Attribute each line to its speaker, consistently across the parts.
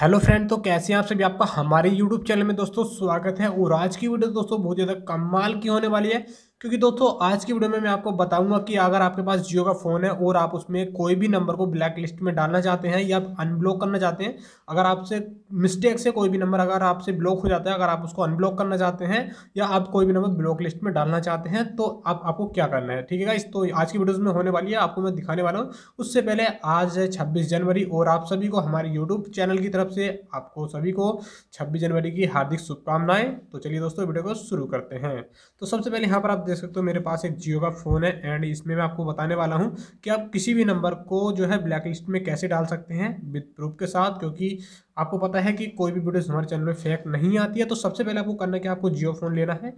Speaker 1: hello friend तो कैसे हैं आप सभी आपका हमारे यूट्यूब चैनल में दोस्तों स्वागत है और आज की वीडियो दोस्तों बहुत ज़्यादा कमाल की होने वाली है क्योंकि दोस्तों आज की वीडियो में मैं आपको बताऊंगा कि अगर आपके पास जियो का फ़ोन है और आप उसमें कोई भी नंबर को ब्लैक लिस्ट में डालना चाहते हैं या अनब्लॉक करना चाहते हैं अगर आपसे मिस्टेक से कोई भी नंबर अगर आपसे ब्लॉक हो जाता है अगर आप उसको अनब्लॉक करना चाहते हैं या आप कोई भी नंबर ब्लॉक लिस्ट में डालना चाहते हैं तो आप आपको क्या करना है ठीक है इस तो आज की वीडियोज़ में होने वाली है आपको मैं दिखाने वाला हूँ उससे पहले आज है छब्बीस जनवरी और आप सभी को हमारे यूट्यूब चैनल की तरफ से आपको सभी को छब्बीस जनवरी की हार्दिक शुभकामनाएं तो चलिए दोस्तों वीडियो को शुरू करते हैं तो सबसे पहले यहाँ पर आप देख सकते हो मेरे पास एक जियो का फ़ोन है एंड इसमें मैं आपको बताने वाला हूँ कि आप किसी भी नंबर को जो है ब्लैक लिस्ट में कैसे डाल सकते हैं विद प्रूफ के साथ क्योंकि आपको पता है कि कोई भी वीडियोस हमारे चैनल में फेक नहीं आती है तो सबसे पहले आपको करना क्या आपको जियो फ़ोन लेना है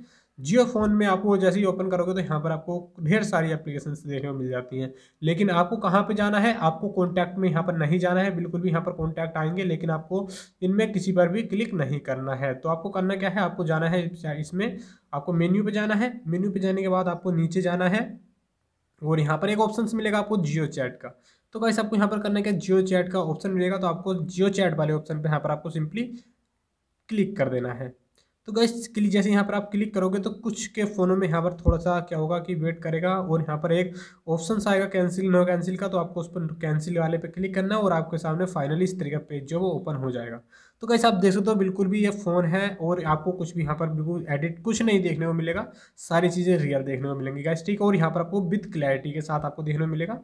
Speaker 1: जियो फ़ोन में आपको जैसे ही ओपन करोगे तो यहाँ पर आपको ढेर सारी एप्लीकेशन देखने को मिल जाती हैं लेकिन आपको कहाँ पे जाना है आपको कॉन्टैक्ट में यहाँ पर नहीं जाना है बिल्कुल भी यहाँ पर कॉन्टैक्ट आएंगे लेकिन आपको इनमें किसी पर भी क्लिक नहीं करना है तो आपको करना क्या है आपको जाना है इसमें आपको मेन्यू पर जाना है मेन्यू पर जाने के बाद आपको नीचे जाना है और यहाँ पर एक ऑप्शन मिलेगा आपको जियो चैट का तो गाइस आपको यहाँ पर करना है क्या जियो चैट का ऑप्शन मिलेगा तो आपको जियो चैट वाले ऑप्शन पर यहाँ पर आपको सिंपली क्लिक कर देना है तो गैस क्लिक जैसे यहाँ पर आप क्लिक करोगे तो कुछ के फ़ोनों में यहाँ पर थोड़ा सा क्या होगा कि वेट करेगा और यहाँ पर एक ऑप्शन आएगा कैंसिल नो कैंसिल का तो आपको उस पर कैंसिल वाले पर क्लिक करना है और आपके सामने फाइनली इस तरीके का पेज जो वो ओपन हो जाएगा तो गैस आप देख सकते हो बिल्कुल भी ये फ़ोन है और आपको कुछ भी यहाँ पर बिल्कुल एडिट कुछ नहीं देखने को मिलेगा सारी चीज़ें रियल देखने को मिलेंगी गैस ठीक और यहाँ पर आपको विथ क्लैरिटी के साथ आपको देखने को मिलेगा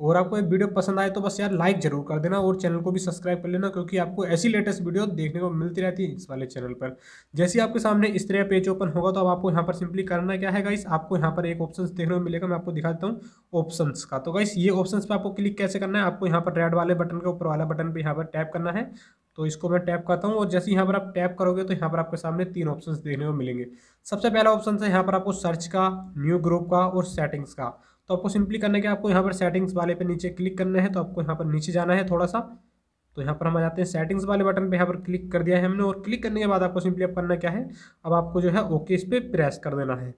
Speaker 1: और आपको ये वीडियो पसंद आए तो बस यार लाइक जरूर कर देना और चैनल को भी सब्सक्राइब कर लेना क्योंकि आपको ऐसी लेटेस्ट वीडियो देखने को मिलती रहती है इस वाले चैनल पर जैसे आपके सामने इस तरह पेज ओपन होगा तो अब आपको यहाँ पर सिंपली करना क्या है गाइस आपको यहाँ पर एक ऑप्शन देखने को मिलेगा मैं आपको दिखाता हूँ ऑप्शन का तो गाइस ये ऑप्शन पर आपको क्लिक कैसे करना है आपको यहाँ पर रेड वाले बटन के ऊपर वाला बटन पर यहाँ पर टैप करना है तो इसको मैं टैप करता हूँ और जैसे यहाँ पर आप टैप करोगे तो यहाँ पर आपके सामने तीन ऑप्शन देखने को मिलेंगे सबसे पहला ऑप्शन है यहाँ पर आपको सर्च का न्यू ग्रुप का और सेटिंग्स का तो आपको सिंपली करना है कि आपको यहाँ पर सेटिंग्स वाले पे नीचे क्लिक करना है तो आपको यहाँ पर नीचे जाना है थोड़ा सा तो यहाँ पर हम आ जाते हैं सेटिंग्स वाले बटन पे यहाँ पर क्लिक कर दिया है हमने और क्लिक करने के बाद आपको सिंपली अब करना क्या है अब आपको जो है ओके इस पर प्रेस कर देना है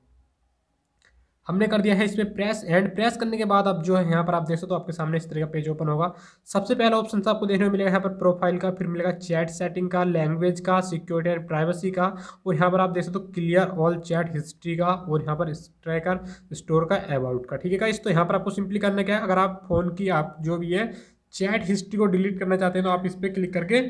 Speaker 1: हमने कर दिया है इसमें प्रेस एंड प्रेस करने के बाद आप जो है यहाँ पर आप देख सकते हो तो आपके सामने इस तरह का पेज ओपन होगा सबसे पहला ऑप्शन तो आपको देखने को मिलेगा यहाँ पर प्रोफाइल का फिर मिलेगा चैट सेटिंग का लैंग्वेज का सिक्योरिटी एंड प्राइवेसी का और यहाँ पर आप देख सकते हो तो क्लियर ऑल चैट हिस्ट्री का और यहाँ पर ट्रैकर स्टोर का अबाउट का ठीक है इस तो यहाँ पर आपको सिंपली करना क्या है अगर आप फ़ोन की आप जो भी है चैट हिस्ट्री को डिलीट करना चाहते हैं तो आप इस पर क्लिक करके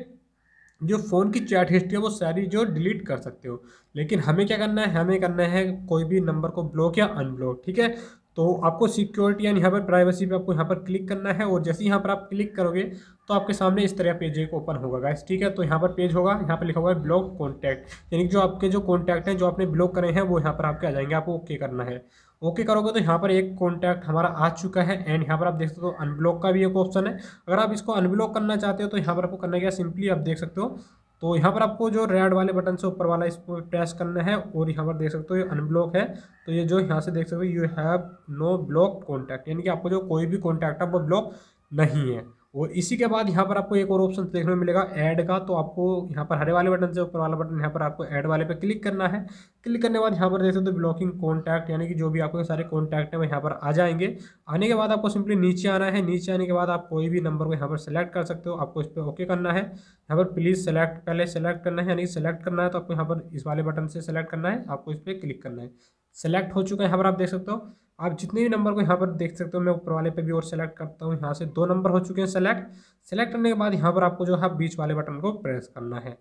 Speaker 1: जो फ़ोन की चैट हिस्ट्री है वो सारी जो डिलीट कर सकते हो लेकिन हमें क्या करना है हमें करना है कोई भी नंबर को ब्लॉक या अनब्लॉक ठीक है तो आपको सिक्योरिटी यानी यहाँ पर प्राइवेसी पे आपको यहाँ पर क्लिक करना है और जैसे यहाँ पर आप क्लिक करोगे तो आपके सामने इस तरह पेज एक ओपन होगा गाइस ठीक है तो यहाँ पर पेज होगा यहाँ पर लिखा हुआ है ब्लॉक कॉन्टैक्ट यानी जो आपके जो कॉन्टैक्ट हैं जो आपने ब्लॉक करे हैं वो यहाँ पर आपके आ जाएंगे आपको ओके करना है ओके करोगे तो यहाँ पर एक कॉन्टैक्ट हमारा आ चुका है एंड यहाँ पर आप देख सकते हो अनब्लॉक का भी एक ऑप्शन है अगर आप इसको अनब्लॉक करना चाहते हो तो यहाँ पर आपको करना क्या सिंपली आप देख सकते हो तो यहाँ पर आपको जो रेड वाले बटन से ऊपर वाला इस प्रेस करना है और यहाँ पर देख सकते हो ये अनब्लॉक है तो ये जो यहाँ से देख सकते हो you have no block contact यानी कि आपको जो कोई भी कॉन्टैक्ट है वो ब्लॉक नहीं है और इसी के बाद यहाँ पर आपको एक और ऑप्शन देखने को मिलेगा ऐड का तो आपको यहाँ पर हरे वाले बटन से ऊपर वाला बटन यहाँ पर आपको ऐड वाले पे क्लिक करना है क्लिक करने के बाद यहाँ पर देख सकते हो तो ब्लॉकिंग कॉन्टैक्ट यानी कि जो भी आपके सारे कॉन्टैक्ट हैं वो यहाँ पर आ जाएंगे आने के बाद आपको सिंपली नीचे आना है नीचे आने के बाद आप कोई भी नंबर को यहाँ पर सेलेक्ट कर सकते हो आपको इस पर ओके करना है यहाँ पर प्लीज़ सेलेक्ट पहले सेलेक्ट करना है यानी कि सेलेक्ट करना है तो आपको यहाँ पर इस वाले बटन से सेलेक्ट करना है आपको इस पर क्लिक करना है सेलेक्ट हो चुका है यहाँ पर आप देख सकते हो आप जितने भी नंबर को यहाँ पर देख सकते हो मैं ऊपर वाले पे भी और सेलेक्ट करता हूँ यहाँ से दो नंबर हो चुके हैं सेलेक्ट सेलेक्ट करने के बाद यहाँ पर आपको जो है बीच वाले बटन को प्रेस करना है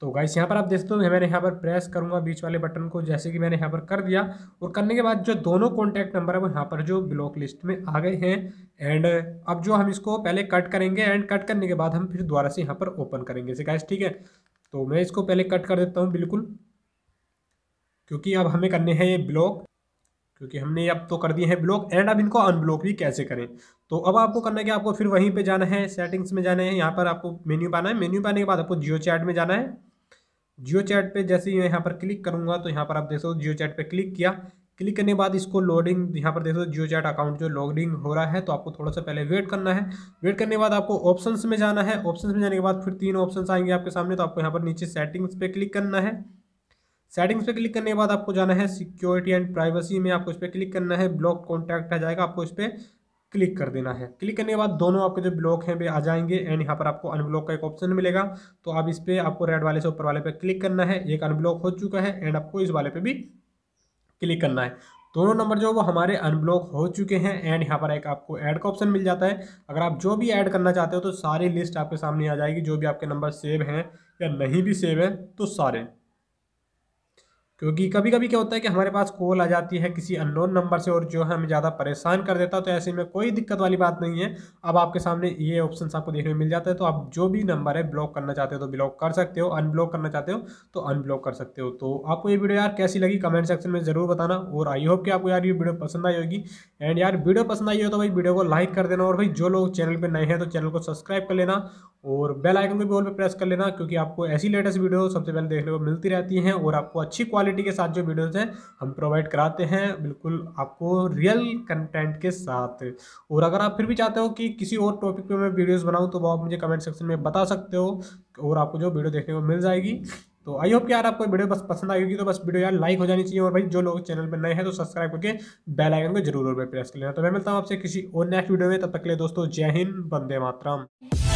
Speaker 1: तो गाइस यहाँ पर आप देखते हो मैंने यहाँ पर प्रेस करूँगा बीच वाले बटन को जैसे कि मैंने यहाँ पर कर दिया और करने के बाद जो दोनों कॉन्टैक्ट नंबर है वो यहाँ पर जो ब्लॉक लिस्ट में आ गए हैं एंड अब जो हम इसको पहले कट करेंगे एंड कट करने के बाद हम फिर दोबारा से यहाँ पर ओपन करेंगे जैसे गाइस ठीक है तो मैं इसको पहले कट कर देता हूँ बिल्कुल क्योंकि अब हमें करने हैं ये ब्लॉक क्योंकि हमने अब तो कर दिए हैं ब्लॉक एंड अब इनको अनब्लॉक भी कैसे करें तो अब आपको करना है कि आपको फिर वहीं पे जाना है सेटिंग्स में जाना है यहाँ पर आपको मेन्यू पाना है मेन्यू पाने के बाद आपको जियो चैट में जाना है जियो चैट पर जैसे ही यहाँ पर क्लिक करूँगा तो यहाँ पर आप देख सकते हो जियो चैट पर क्लिक किया क्लिक करने के बाद इसको लोडिंग यहाँ पर देख सकते हो जियो चैट अकाउंट जो लॉगिंग हो रहा है तो आपको थोड़ा सा पहले वेट करना है वेट करने के बाद आपको ऑप्शन में जाना है ऑप्शन में जाने के बाद फिर तीन ऑप्शन आएंगे आपके सामने तो आपको यहाँ पर नीचे सेटिंग्स पे क्लिक करना है सेटिंग्स पे क्लिक करने के बाद आपको जाना है सिक्योरिटी एंड प्राइवेसी में आपको इस पर क्लिक करना है ब्लॉक कॉन्टैक्ट आ जाएगा आपको इस पर क्लिक कर देना है क्लिक करने के बाद दोनों आपके जो ब्लॉक हैं वे आ जाएंगे एंड यहाँ पर आपको अनब्लॉक का एक ऑप्शन मिलेगा तो आप इस पर आपको रेड वाले से ऊपर वाले पे क्लिक करना है एक अनब्लॉक हो चुका है एंड आपको इस वाले पे भी क्लिक करना है दोनों नंबर जो वो हमारे अनब्लॉक हो चुके हैं एंड यहाँ पर एक आपको ऐड का ऑप्शन मिल जाता है अगर आप जो भी ऐड करना चाहते हो तो सारी लिस्ट आपके सामने आ जाएगी जो भी आपके नंबर सेव हैं या नहीं भी सेव हैं तो सारे क्योंकि कभी कभी क्या होता है कि हमारे पास कॉल आ जाती है किसी अननोन नंबर से और जो है हमें ज़्यादा परेशान कर देता है तो ऐसे में कोई दिक्कत वाली बात नहीं है अब आपके सामने ये ऑप्शन आपको देखने में मिल जाता है तो आप जो भी नंबर है ब्लॉक करना चाहते हो तो ब्लॉक कर सकते हो अनब्लॉक करना चाहते हो तो अनब्लॉक कर सकते हो तो आपको ये वीडियो यार कैसी लगी कमेंट सेक्शन में ज़रूर बताना और आई होप कि आपको यार ये वीडियो पसंद आई होगी एंड यार वीडियो पसंद आई हो तो भाई वीडियो को लाइक कर देना और भाई जो लोग चैनल पर नए हैं तो चैनल को सब्सक्राइब कर लेना और बेल आइकन को भी ऑल पर प्रेस कर लेना क्योंकि आपको ऐसी लेटेस्ट वीडियो सबसे पहले देखने को मिलती रहती हैं और आपको अच्छी क्वालिटी क्वालिटी के साथ जो वीडियोज़ हैं हम प्रोवाइड कराते हैं बिल्कुल आपको रियल कंटेंट के साथ और अगर आप फिर भी चाहते हो कि किसी और टॉपिक पे मैं वीडियोज़ बनाऊँ तो वो आप मुझे कमेंट सेक्शन में बता सकते हो और आपको जो वीडियो देखने को मिल जाएगी तो आई होप कि यार आपको वीडियो बस पसंद आई होगी तो बस वीडियो यार लाइक हो जानी चाहिए और भाई जो लोग चैनल पर नए हैं तो सब्सक्राइब करके बेल आइकन को जरूर और प्रेस कर लेना तो मैं मिलता हूँ आपसे किसी और नेक्स्ट वीडियो में तब तक के लिए दोस्तों जय हिंद बंदे मातरम